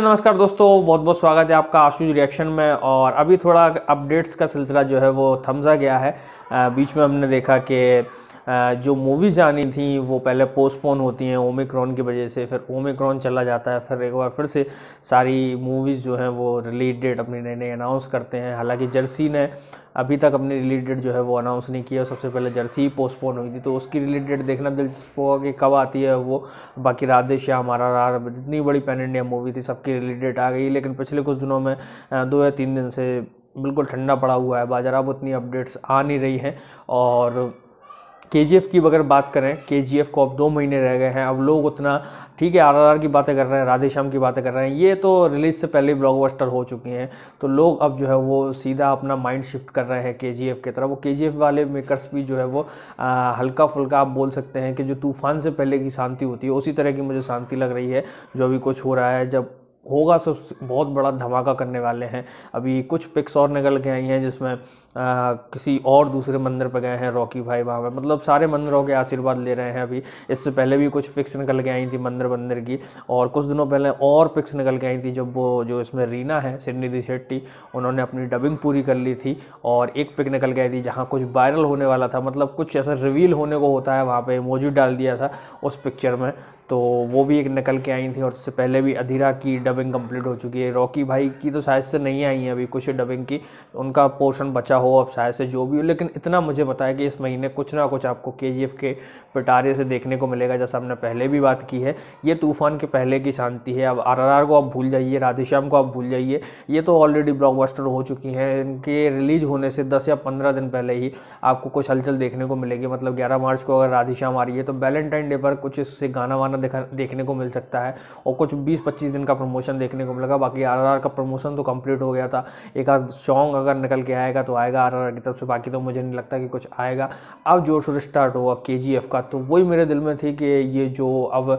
नमस्कार दोस्तों बहुत बहुत स्वागत है आपका आशूज रिएक्शन में और अभी थोड़ा अपडेट्स का सिलसिला जो है वो थमसा गया है बीच में हमने देखा कि जो मूवीज़ आनी थी वो पहले पोस्टपोन होती हैं ओमिक्रॉन की वजह से फिर ओमिक्रॉन चला जाता है फिर एक बार फिर से सारी मूवीज़ जो हैं वो रिलीज डेट अपनी नई नई अनाउंस करते हैं हालांकि जर्सी ने अभी तक अपने रिलेटेड जो है वो अनाउंस नहीं किया सबसे पहले जर्सी पोस्टपोन हुई थी तो उसकी रिलेटेड देखना दिलचस्प होगा कि कब आती है वो बाकी राधे श्याम आर आर जितनी बड़ी पैन इंडिया मूवी थी सबकी रिलेटेड आ गई लेकिन पिछले कुछ दिनों में दो या तीन दिन से बिल्कुल ठंडा पड़ा हुआ है बाजार अब उतनी अपडेट्स आ नहीं रही हैं और के की अगर बात करें के को अब दो महीने रह गए हैं अब लोग उतना ठीक है आर की बातें कर रहे हैं राधेश्याम की बातें कर रहे हैं ये तो रिलीज से पहले ब्लॉकबस्टर हो चुके हैं तो लोग अब जो है वो सीधा अपना माइंड शिफ्ट कर रहे हैं के की तरफ वो के वाले मेकर्स भी जो है वो आ, हल्का फुल्का आप बोल सकते हैं कि जो तूफान से पहले की शांति होती है उसी तरह की मुझे शांति लग रही है जो अभी कुछ हो रहा है जब होगा सब बहुत बड़ा धमाका करने वाले हैं अभी कुछ पिक्स और निकल के आई हैं जिसमें आ, किसी और दूसरे मंदिर पर गए हैं रॉकी भाई वहाँ पर मतलब सारे मंदिरों के आशीर्वाद ले रहे हैं अभी इससे पहले भी कुछ पिक्स निकल के आई थी मंदिर मंदिर की और कुछ दिनों पहले और पिक्स निकल के आई थी जब वो जो इसमें रीना है सिडनी शेट्टी उन्होंने अपनी डबिंग पूरी कर ली थी और एक पिक निकल गई थी जहाँ कुछ वायरल होने वाला था मतलब कुछ ऐसा रिवील होने को होता है वहाँ पर मोजू डाल दिया था उस पिक्चर में तो वो भी एक निकल के आई थी और उससे पहले भी अधीरा की डबिंग डबिंग कंप्लीट हो चुकी है रॉकी भाई की तो शायद से नहीं आई है अभी कुछ डबिंग की उनका पोर्शन बचा हो अब शायद से जो भी हो लेकिन इतना मुझे बताया कि इस महीने कुछ ना कुछ आपको के के पिटारे से देखने को मिलेगा जैसा हमने पहले भी बात की है ये तूफान के पहले की शांति है अब आर को आप भूल जाइए राधेश्याम को आप भूल जाइए ये तो ऑलरेडी ब्लॉकबस्टर हो चुकी हैं इनके रिलीज होने से दस या पंद्रह दिन पहले ही आपको कुछ हलचल देखने को मिलेगी मतलब ग्यारह मार्च को अगर राधेश्याम आ रही है तो वैलेंटाइन डे पर कुछ इससे गाना वाना देखने को मिल सकता है और कुछ बीस पच्चीस दिन का प्रमोशन प्रमोशन देखने को मिलेगा बाकी आर का प्रमोशन तो कंप्लीट हो गया था एक आध सॉन्ग अगर निकल के आएगा तो आएगा आर की तरफ से बाकी तो मुझे नहीं लगता कि कुछ आएगा अब जोर शोर स्टार्ट होगा के का तो वही मेरे दिल में थी कि ये जो अब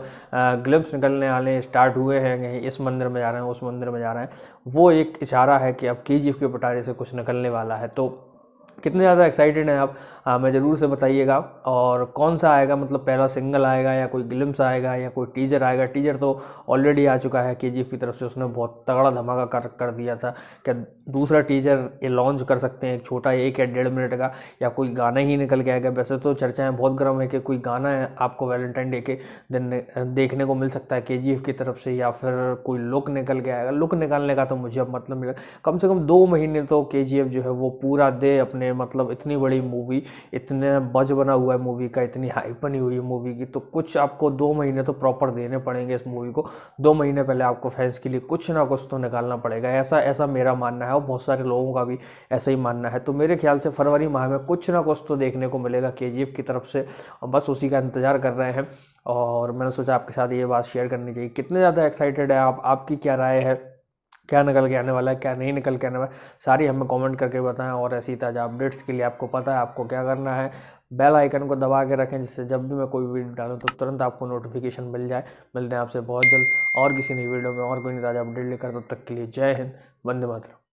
ग्लिप्स निकलने वाले स्टार्ट हुए हैं इस मंदिर में जा रहे हैं उस मंदिर में जा रहे हैं वो एक इशारा है कि अब के के पटारे से कुछ निकलने वाला है तो कितने ज़्यादा एक्साइटेड हैं आप हमें ज़रूर से बताइएगा और कौन सा आएगा मतलब पहला सिंगल आएगा या कोई ग्लिम्स आएगा या कोई टीजर आएगा टीजर तो ऑलरेडी आ चुका है के की तरफ से उसने बहुत तगड़ा धमाका कर कर दिया था क्या दूसरा टीजर ये लॉन्च कर सकते हैं एक छोटा एक या डेढ़ मिनट का या कोई गाना ही निकल के आएगा वैसे तो चर्चाएँ बहुत गर्म है कि कोई गाना है आपको वैलेंटाइन डे के दिन देखने को मिल सकता है के की तरफ से या फिर कोई लुक निकल के आएगा लुक निकालने का तो मुझे अब मतलब कम से कम दो महीने तो के जो है वो पूरा दे अपने मतलब इतनी बड़ी मूवी इतने बज बना हुआ है मूवी का इतनी हाइप बनी हुई है मूवी की तो कुछ आपको दो महीने तो प्रॉपर देने पड़ेंगे इस मूवी को दो महीने पहले आपको फैंस के लिए कुछ ना कुछ तो निकालना पड़ेगा ऐसा ऐसा मेरा मानना है और बहुत सारे लोगों का भी ऐसा ही मानना है तो मेरे ख्याल से फरवरी माह में कुछ ना कुछ तो देखने को मिलेगा के की तरफ से और बस उसी का इंतज़ार कर रहे हैं और मैंने सोचा आपके साथ ये बात शेयर करनी चाहिए कितने ज़्यादा एक्साइटेड है आप आपकी क्या राय है क्या निकल के आने वाला है क्या नहीं निकल के आने वाला है सारी हमें कमेंट करके बताएं और ऐसी ताज़ा अपडेट्स के लिए आपको पता है आपको क्या करना है बेल आइकन को दबा के रखें जिससे जब भी मैं कोई वीडियो डालूँ तो तुरंत आपको नोटिफिकेशन मिल जाए मिलते हैं आपसे बहुत जल्द और किसी नई वीडियो में और कोई ताज़ा अपडेट लेकर तब तो तक के लिए जय हिंद वंदे मातरम